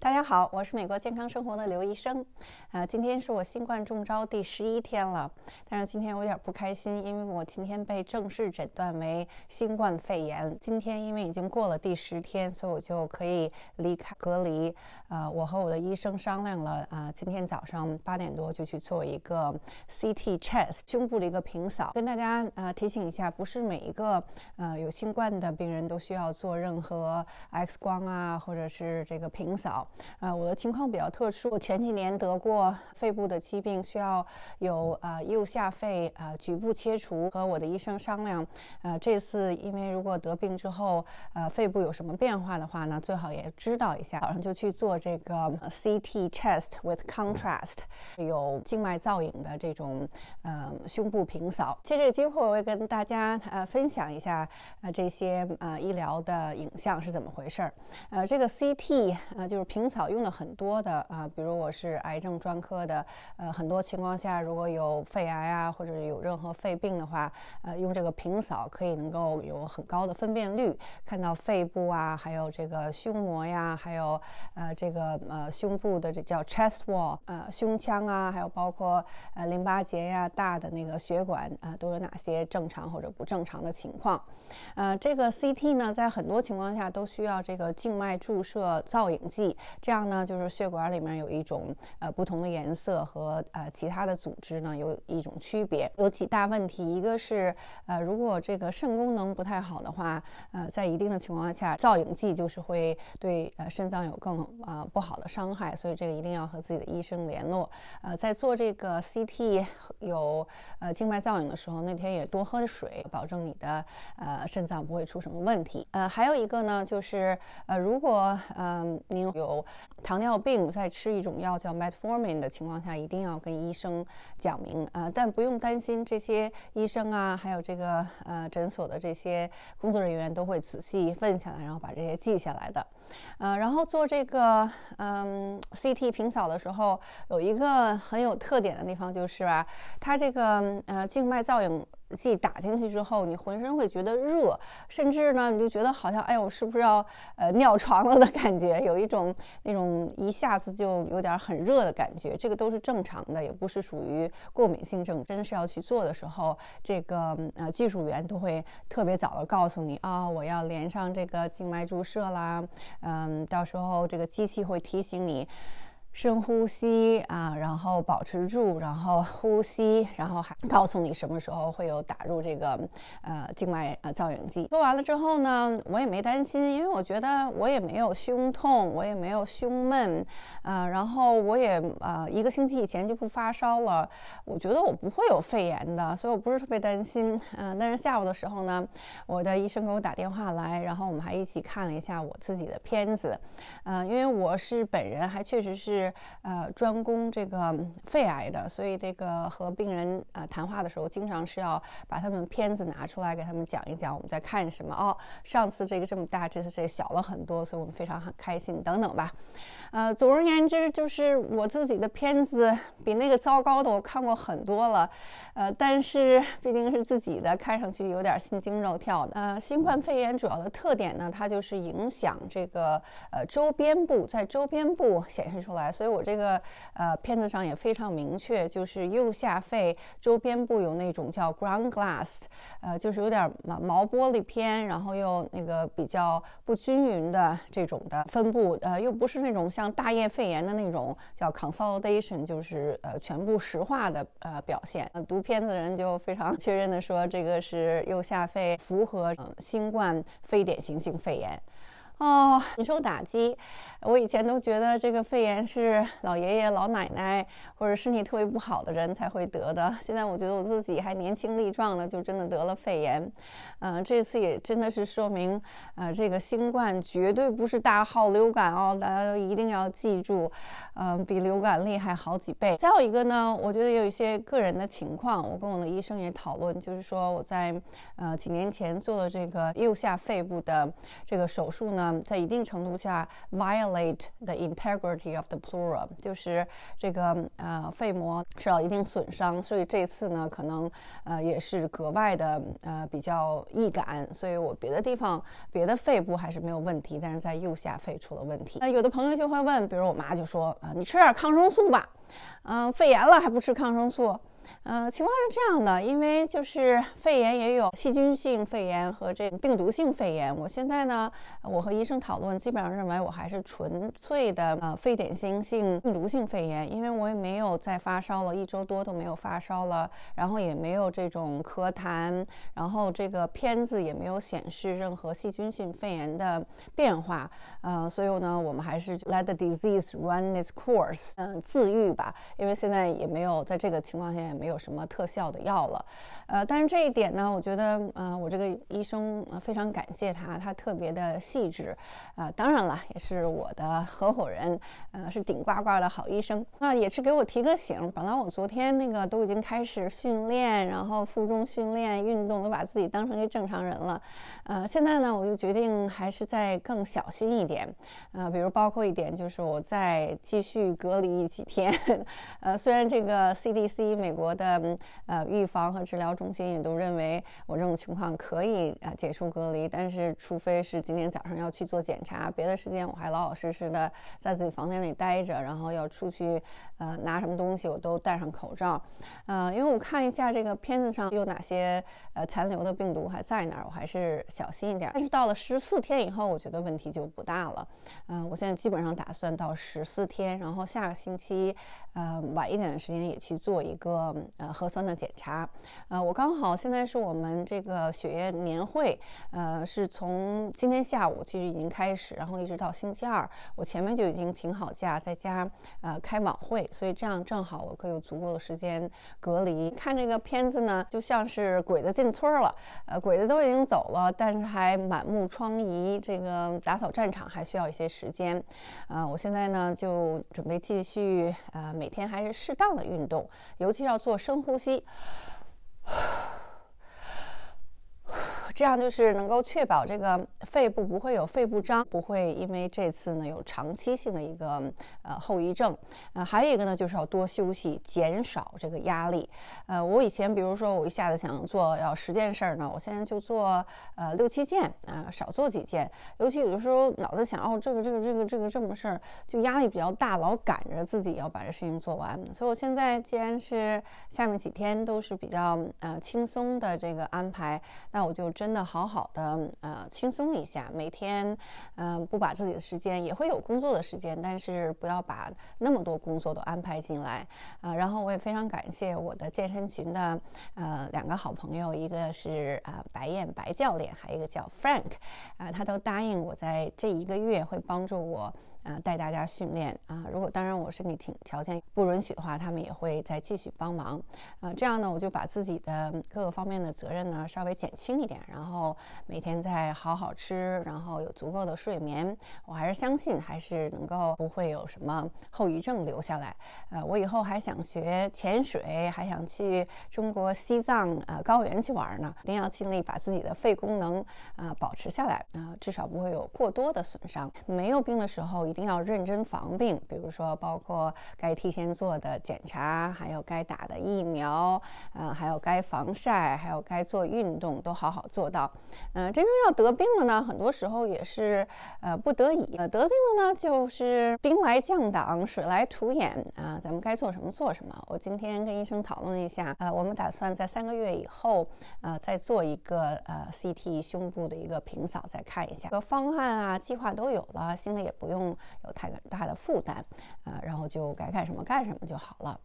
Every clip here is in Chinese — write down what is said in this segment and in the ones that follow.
大家好，我是美国健康生活的刘医生。呃，今天是我新冠中招第十一天了，但是今天有点不开心，因为我今天被正式诊断为新冠肺炎。今天因为已经过了第十天，所以我就可以离开隔离。呃，我和我的医生商量了，呃，今天早上八点多就去做一个 CT chest 胸部的一个平扫。跟大家呃提醒一下，不是每一个呃有新冠的病人都需要做任何 X 光啊，或者是这个平扫。呃，我的情况比较特殊，前几年得过肺部的疾病，需要有呃右下肺呃局部切除。和我的医生商量，呃，这次因为如果得病之后，呃，肺部有什么变化的话呢，最好也知道一下。早上就去做这个 CT Chest with Contrast，有静脉造影的这种呃胸部平扫。借这个机会，我会跟大家呃分享一下呃这些呃医疗的影像是怎么回事儿。呃，这个 CT 呃就是平。平扫用的很多的啊，比如我是癌症专科的，呃，很多情况下如果有肺癌啊或者有任何肺病的话，呃，用这个平扫可以能够有很高的分辨率，看到肺部啊，还有这个胸膜呀，还有呃这个呃胸部的这叫 chest wall 呃胸腔啊，还有包括呃淋巴结呀、大的那个血管啊，都有哪些正常或者不正常的情况？呃，这个 CT 呢，在很多情况下都需要这个静脉注射造影剂。这样呢，就是血管里面有一种呃不同的颜色和呃其他的组织呢有一种区别，有几大问题，一个是呃如果这个肾功能不太好的话，呃在一定的情况下，造影剂就是会对呃肾脏有更呃不好的伤害，所以这个一定要和自己的医生联络。呃，在做这个 CT 有呃静脉造影的时候，那天也多喝水，保证你的呃肾脏不会出什么问题。呃，还有一个呢，就是呃如果嗯您有糖尿病在吃一种药叫 Metformin 的情况下，一定要跟医生讲明啊，但不用担心，这些医生啊，还有这个呃诊所的这些工作人员都会仔细问下来，然后把这些记下来的。呃，然后做这个嗯 CT 平扫的时候，有一个很有特点的地方就是啊，它这个呃静脉造影。剂打进去之后，你浑身会觉得热，甚至呢，你就觉得好像，哎呦，我是不是要呃尿床了的感觉？有一种那种一下子就有点很热的感觉，这个都是正常的，也不是属于过敏性症。真是要去做的时候，这个呃技术员都会特别早的告诉你啊，我要连上这个静脉注射啦，嗯，到时候这个机器会提醒你。深呼吸啊，然后保持住，然后呼吸，然后还告诉你什么时候会有打入这个呃静脉呃造影剂。做完了之后呢，我也没担心，因为我觉得我也没有胸痛，我也没有胸闷，呃，然后我也呃一个星期以前就不发烧了，我觉得我不会有肺炎的，所以我不是特别担心。嗯，但是下午的时候呢，我的医生给我打电话来，然后我们还一起看了一下我自己的片子，呃，因为我是本人，还确实是。呃，专攻这个肺癌的，所以这个和病人呃谈话的时候，经常是要把他们片子拿出来给他们讲一讲，我们在看什么哦。上次这个这么大，这次这个小了很多，所以我们非常很开心。等等吧，呃，总而言之，就是我自己的片子比那个糟糕的我看过很多了，呃，但是毕竟是自己的，看上去有点心惊肉跳的。呃，新冠肺炎主要的特点呢，它就是影响这个呃周边部，在周边部显示出来。所以我这个呃片子上也非常明确，就是右下肺周边部有那种叫 ground glass，呃，就是有点毛毛玻璃片，然后又那个比较不均匀的这种的分布，呃，又不是那种像大叶肺炎的那种叫 consolidation，就是呃全部石化的呃表现。读片子的人就非常确认的说，这个是右下肺符合新冠非典型性肺炎。哦，很受打击。我以前都觉得这个肺炎是老爷爷老奶奶或者身体特别不好的人才会得的。现在我觉得我自己还年轻力壮的，就真的得了肺炎。嗯，这次也真的是说明，呃，这个新冠绝对不是大号流感哦，大家都一定要记住，嗯，比流感厉害好几倍。再有一个呢，我觉得有一些个人的情况，我跟我的医生也讨论，就是说我在呃几年前做了这个右下肺部的这个手术呢。嗯，在一定程度下 violate the integrity of the pleura，就是这个呃肺膜受到一定损伤，所以这次呢可能呃也是格外的呃比较易感，所以我别的地方别的肺部还是没有问题，但是在右下肺出了问题。那有的朋友就会问，比如我妈就说啊，你吃点抗生素吧，嗯，肺炎了还不吃抗生素？呃，情况是这样的，因为就是肺炎也有细菌性肺炎和这病毒性肺炎。我现在呢，我和医生讨论，基本上认为我还是纯粹的呃非典型性病毒性肺炎，因为我也没有再发烧了，一周多都没有发烧了，然后也没有这种咳痰，然后这个片子也没有显示任何细菌性肺炎的变化，呃，所以呢，我们还是 let the disease run its course，嗯，自愈吧，因为现在也没有在这个情况下。没有什么特效的药了，呃，但是这一点呢，我觉得，呃，我这个医生非常感谢他，他特别的细致，啊，当然了，也是我的合伙人，呃，是顶呱呱的好医生，那也是给我提个醒，本来我昨天那个都已经开始训练，然后负重训练、运动，都把自己当成一个正常人了，呃，现在呢，我就决定还是再更小心一点，呃，比如包括一点就是我再继续隔离几天，呃，虽然这个 CDC 美国。我的呃预防和治疗中心也都认为我这种情况可以呃解除隔离，但是除非是今天早上要去做检查，别的时间我还老老实实的在自己房间里待着，然后要出去呃拿什么东西我都戴上口罩，呃因为我看一下这个片子上有哪些呃残留的病毒还在那儿，我还是小心一点。但是到了十四天以后，我觉得问题就不大了，嗯，我现在基本上打算到十四天，然后下个星期呃晚一点的时间也去做一个。呃，核酸的检查，呃，我刚好现在是我们这个血液年会，呃，是从今天下午其实已经开始，然后一直到星期二，我前面就已经请好假，在家呃开晚会，所以这样正好我可以有足够的时间隔离看这个片子呢，就像是鬼子进村了，呃，鬼子都已经走了，但是还满目疮痍，这个打扫战场还需要一些时间，啊，我现在呢就准备继续，呃，每天还是适当的运动，尤其要做。做深呼吸。这样就是能够确保这个肺部不会有肺部张，不会因为这次呢有长期性的一个呃后遗症。呃，还有一个呢，就是要多休息，减少这个压力。呃，我以前比如说我一下子想做要十件事呢，我现在就做呃六七件啊，少做几件。尤其有的时候脑子想哦这个这个这个这个这么事儿，就压力比较大，老赶着自己要把这事情做完。所以我现在既然是下面几天都是比较呃轻松的这个安排，那我就真。真的好好的，呃，轻松一下。每天，嗯，不把自己的时间，也会有工作的时间，但是不要把那么多工作都安排进来。呃，然后我也非常感谢我的健身群的呃两个好朋友，一个是啊白燕白教练，还有一个叫 Frank，啊，他都答应我在这一个月会帮助我。呃，带大家训练啊！如果当然我身体挺条件不允许的话，他们也会再继续帮忙。呃，这样呢，我就把自己的各个方面的责任呢稍微减轻一点，然后每天再好好吃，然后有足够的睡眠。我还是相信，还是能够不会有什么后遗症留下来。呃，我以后还想学潜水，还想去中国西藏呃高原去玩呢。一定要尽力把自己的肺功能呃保持下来啊，至少不会有过多的损伤。没有病的时候。一定要认真防病，比如说包括该提前做的检查，还有该打的疫苗，呃，还有该防晒，还有该做运动，都好好做到。嗯，真正要得病了呢，很多时候也是呃不得已。呃，得病了呢，就是兵来将挡，水来土掩啊。咱们该做什么做什么。我今天跟医生讨论了一下，呃，我们打算在三个月以后，呃，再做一个呃 CT 胸部的一个平扫，再看一下。这个方案啊，计划都有了，心里也不用。有太大的负担，呃，然后就该干什么干什么就好了，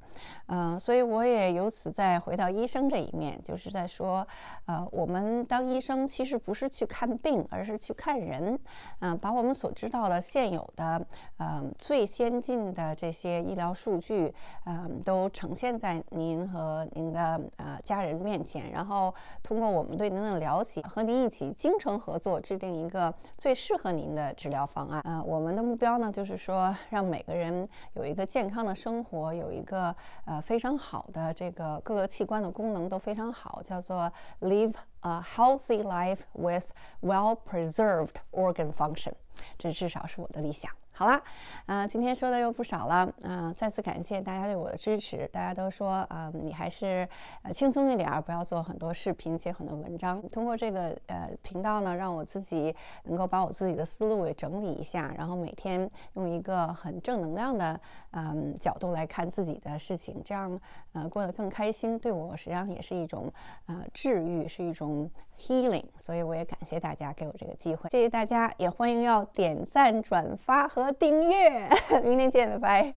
嗯，所以我也由此再回到医生这一面，就是在说，呃，我们当医生其实不是去看病，而是去看人，嗯，把我们所知道的现有的，呃，最先进的这些医疗数据，嗯，都呈现在您和您的呃家人面前，然后通过我们对您的了解，和您一起精诚合作，制定一个最适合您的治疗方案，呃，我们的目。标呢，就是说让每个人有一个健康的生活，有一个呃非常好的这个各个器官的功能都非常好，叫做 live a healthy life with well preserved organ function。这至少是我的理想。好了，呃，今天说的又不少了，嗯，再次感谢大家对我的支持。大家都说，呃，你还是呃轻松一点，不要做很多视频，写很多文章。通过这个呃频道呢，让我自己能够把我自己的思路也整理一下，然后每天用一个很正能量的嗯角度来看自己的事情，这样呃过得更开心，对我实际上也是一种呃治愈，是一种。healing，所以我也感谢大家给我这个机会，谢谢大家，也欢迎要点赞、转发和订阅。明天见，拜拜。